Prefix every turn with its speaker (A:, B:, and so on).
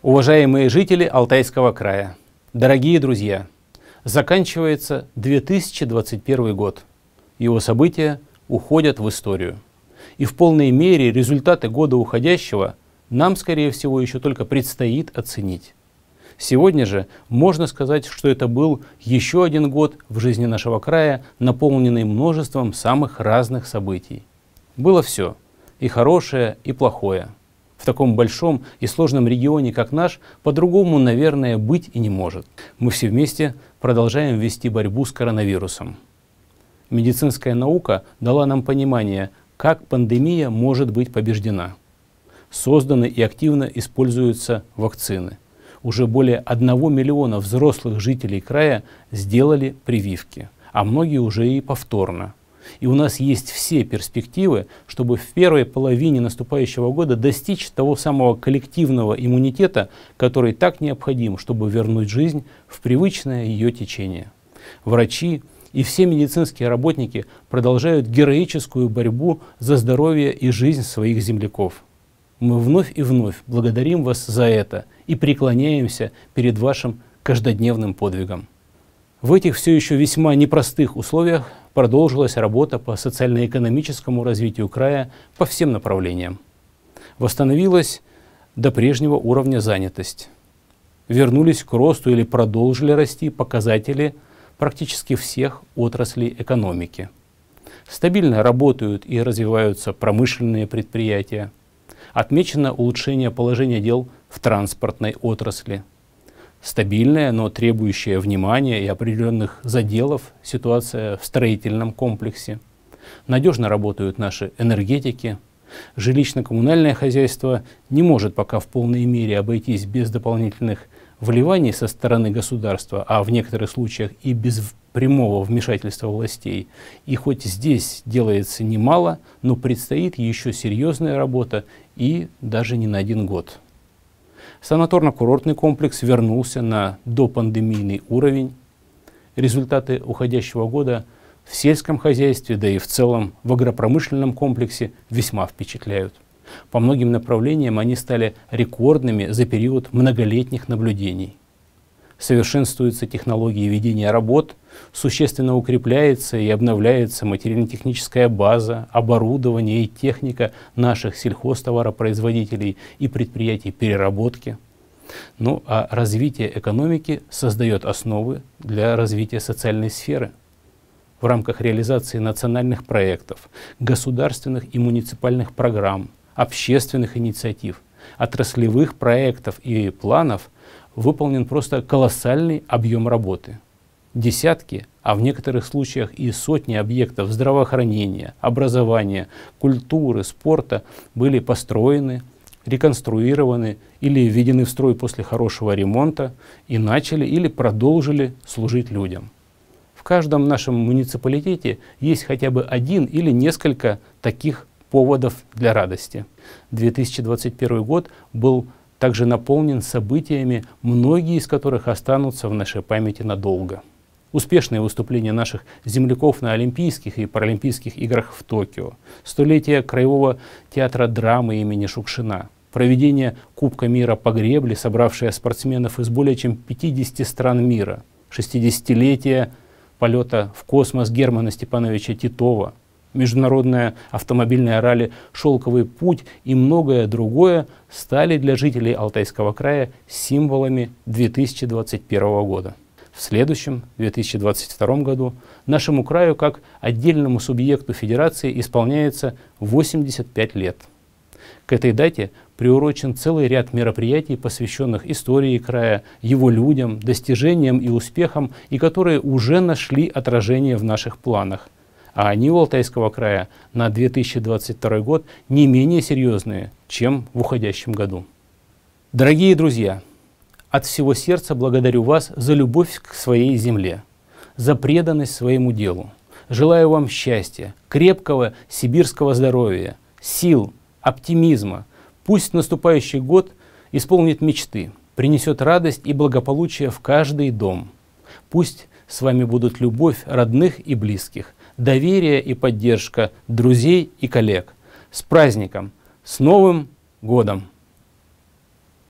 A: Уважаемые жители Алтайского края, дорогие друзья, заканчивается 2021 год. Его события уходят в историю. И в полной мере результаты года уходящего нам, скорее всего, еще только предстоит оценить. Сегодня же можно сказать, что это был еще один год в жизни нашего края, наполненный множеством самых разных событий. Было все, и хорошее, и плохое – в таком большом и сложном регионе, как наш, по-другому, наверное, быть и не может. Мы все вместе продолжаем вести борьбу с коронавирусом. Медицинская наука дала нам понимание, как пандемия может быть побеждена. Созданы и активно используются вакцины. Уже более 1 миллиона взрослых жителей края сделали прививки, а многие уже и повторно – и у нас есть все перспективы, чтобы в первой половине наступающего года достичь того самого коллективного иммунитета, который так необходим, чтобы вернуть жизнь в привычное ее течение. Врачи и все медицинские работники продолжают героическую борьбу за здоровье и жизнь своих земляков. Мы вновь и вновь благодарим вас за это и преклоняемся перед вашим каждодневным подвигом. В этих все еще весьма непростых условиях продолжилась работа по социально-экономическому развитию края по всем направлениям. Восстановилась до прежнего уровня занятость. Вернулись к росту или продолжили расти показатели практически всех отраслей экономики. Стабильно работают и развиваются промышленные предприятия. Отмечено улучшение положения дел в транспортной отрасли – стабильная, но требующая внимания и определенных заделов ситуация в строительном комплексе. Надежно работают наши энергетики. Жилищно-коммунальное хозяйство не может пока в полной мере обойтись без дополнительных вливаний со стороны государства, а в некоторых случаях и без прямого вмешательства властей. И хоть здесь делается немало, но предстоит еще серьезная работа и даже не на один год. Санаторно-курортный комплекс вернулся на допандемийный уровень. Результаты уходящего года в сельском хозяйстве, да и в целом в агропромышленном комплексе весьма впечатляют. По многим направлениям они стали рекордными за период многолетних наблюдений совершенствуются технологии ведения работ, существенно укрепляется и обновляется материально-техническая база, оборудование и техника наших сельхозтоваропроизводителей и предприятий переработки. Ну а развитие экономики создает основы для развития социальной сферы в рамках реализации национальных проектов, государственных и муниципальных программ, общественных инициатив, отраслевых проектов и планов – выполнен просто колоссальный объем работы. Десятки, а в некоторых случаях и сотни объектов здравоохранения, образования, культуры, спорта были построены, реконструированы или введены в строй после хорошего ремонта и начали или продолжили служить людям. В каждом нашем муниципалитете есть хотя бы один или несколько таких поводов для радости. 2021 год был также наполнен событиями, многие из которых останутся в нашей памяти надолго. Успешные выступления наших земляков на Олимпийских и Паралимпийских играх в Токио, столетие Краевого театра драмы имени Шукшина, проведение Кубка мира по гребле, собравшее спортсменов из более чем 50 стран мира, 60-летие полета в космос Германа Степановича Титова – международное автомобильное ралли «Шелковый путь» и многое другое стали для жителей Алтайского края символами 2021 года. В следующем, 2022 году, нашему краю как отдельному субъекту Федерации исполняется 85 лет. К этой дате приурочен целый ряд мероприятий, посвященных истории края, его людям, достижениям и успехам, и которые уже нашли отражение в наших планах – а они у Алтайского края на 2022 год не менее серьезные, чем в уходящем году. Дорогие друзья, от всего сердца благодарю вас за любовь к своей земле, за преданность своему делу. Желаю вам счастья, крепкого сибирского здоровья, сил, оптимизма. Пусть наступающий год исполнит мечты, принесет радость и благополучие в каждый дом. Пусть с вами будут любовь родных и близких, доверие и поддержка друзей и коллег. С праздником! С Новым годом!